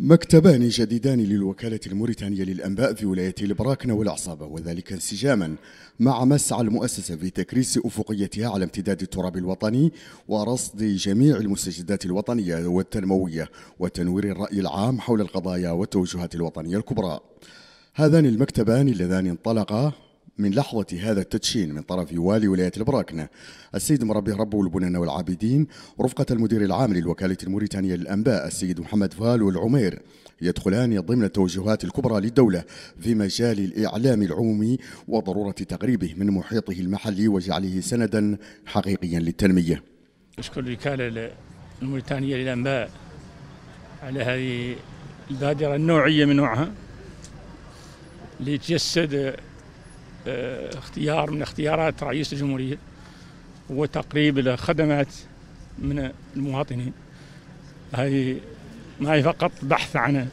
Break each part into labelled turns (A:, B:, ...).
A: مكتبان جديدان للوكالة الموريتانية للأنباء في ولايتي البراكنة والعصابة وذلك انسجاما مع مسعى المؤسسة في تكريس أفقيتها على امتداد التراب الوطني ورصد جميع المستجدات الوطنية والتنموية وتنوير الرأي العام حول القضايا والتوجهات الوطنية الكبرى هذان المكتبان اللذان انطلقا من لحظة هذا التدشين من طرف والي ولاية البراكنة السيد مربي ربو البنان والعابدين رفقة المدير العام للوكالة الموريتانية للأنباء السيد محمد فال والعمير يدخلان ضمن التوجهات الكبرى للدولة في مجال الإعلام العمومي وضرورة تقريبه من محيطه المحلي وجعله سندا حقيقيا للتنمية
B: أشكر الوكالة الموريتانية للأنباء على هذه البادرة النوعية من نوعها لتجسد آه، اختيار من اختيارات رئيس الجمهورية وتقريب الخدمات من المواطنين هذه ما هي فقط بحث عن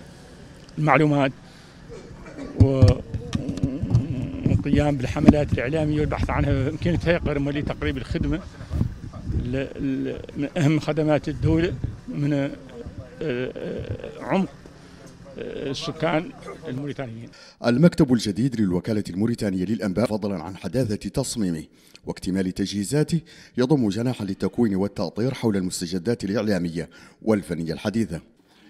B: المعلومات والقيام بالحملات الإعلامية والبحث عنها تهيقر قرمة تقريب الخدمة من أهم خدمات الدولة من آه، آه، عمق السكان الموريتانيين
A: المكتب الجديد للوكالة الموريتانية للأنباء فضلا عن حداثة تصميمه واكتمال تجهيزاته يضم جناحا للتكوين والتأطير حول المستجدات الإعلامية والفنية الحديثة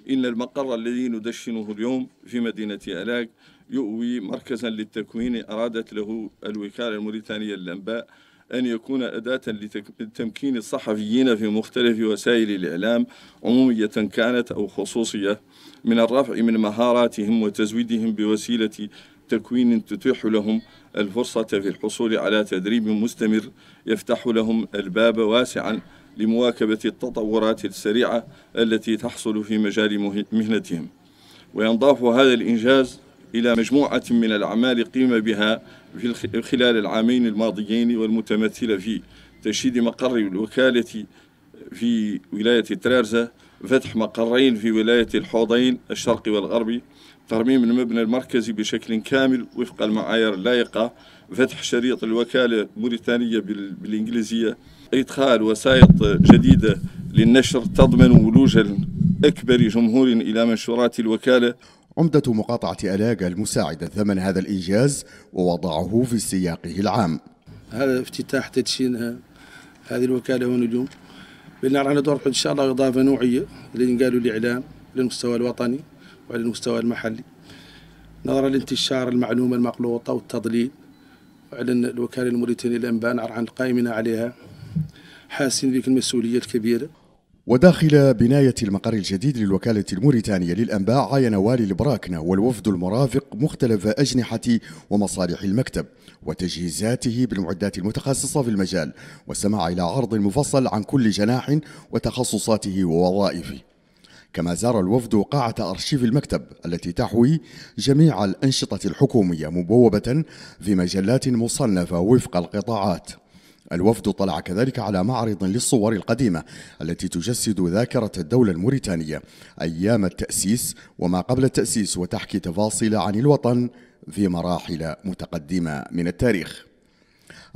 C: إن المقر الذي ندشنه اليوم في مدينة ألاك يؤوي مركزا للتكوين أرادت له الوكالة الموريتانية للأنباء أن يكون أداة لتمكين الصحفيين في مختلف وسائل الإعلام عمومية كانت أو خصوصية من الرفع من مهاراتهم وتزويدهم بوسيلة تكوين تتيح لهم الفرصة في الحصول على تدريب مستمر يفتح لهم الباب واسعا لمواكبة التطورات السريعة التي تحصل في مجال مهنتهم وينضاف هذا الإنجاز إلى مجموعة من الأعمال قيم بها في خلال العامين الماضيين والمتمثلة في تشييد مقر الوكالة في ولاية ترارزة فتح مقرين في ولاية الحوضين الشرقي والغربي ترميم المبنى المركزي بشكل كامل وفق المعايير اللائقة فتح شريط الوكالة الموريتانية بالإنجليزية إدخال وسائط جديدة للنشر تضمن ولوج أكبر جمهور إلى منشورات الوكالة
A: عمدة مقاطعة ألاقة المساعدة ثمن هذا الإنجاز ووضعه في سياقه العام هذا افتتاح
C: تدشين هذه الوكالة ونجوم بناء على دور إن شاء الله إضافة نوعية قالوا الإعلام للمستوى الوطني وعلى المستوى المحلي نظرا لانتشار المعلومة المقلوطة والتضليل وعلى الوكالة الموريتانية للأنباء عن قائمنا عليها حاسين بك المسؤولية الكبيرة
A: وداخل بناية المقر الجديد للوكالة الموريتانية للأنباء عاين والي البراكنة والوفد المرافق مختلف أجنحة ومصالح المكتب وتجهيزاته بالمعدات المتخصصة في المجال والسماع إلى عرض مفصل عن كل جناح وتخصصاته ووظائفه كما زار الوفد قاعة أرشيف المكتب التي تحوي جميع الأنشطة الحكومية مبوبة في مجلات مصنفة وفق القطاعات الوفد طلع كذلك على معرض للصور القديمة التي تجسد ذاكرة الدولة الموريتانية أيام التأسيس وما قبل التأسيس وتحكي تفاصيل عن الوطن في مراحل متقدمة من التاريخ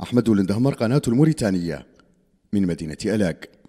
A: أحمد لندهمر قناة الموريتانية من مدينة ألاك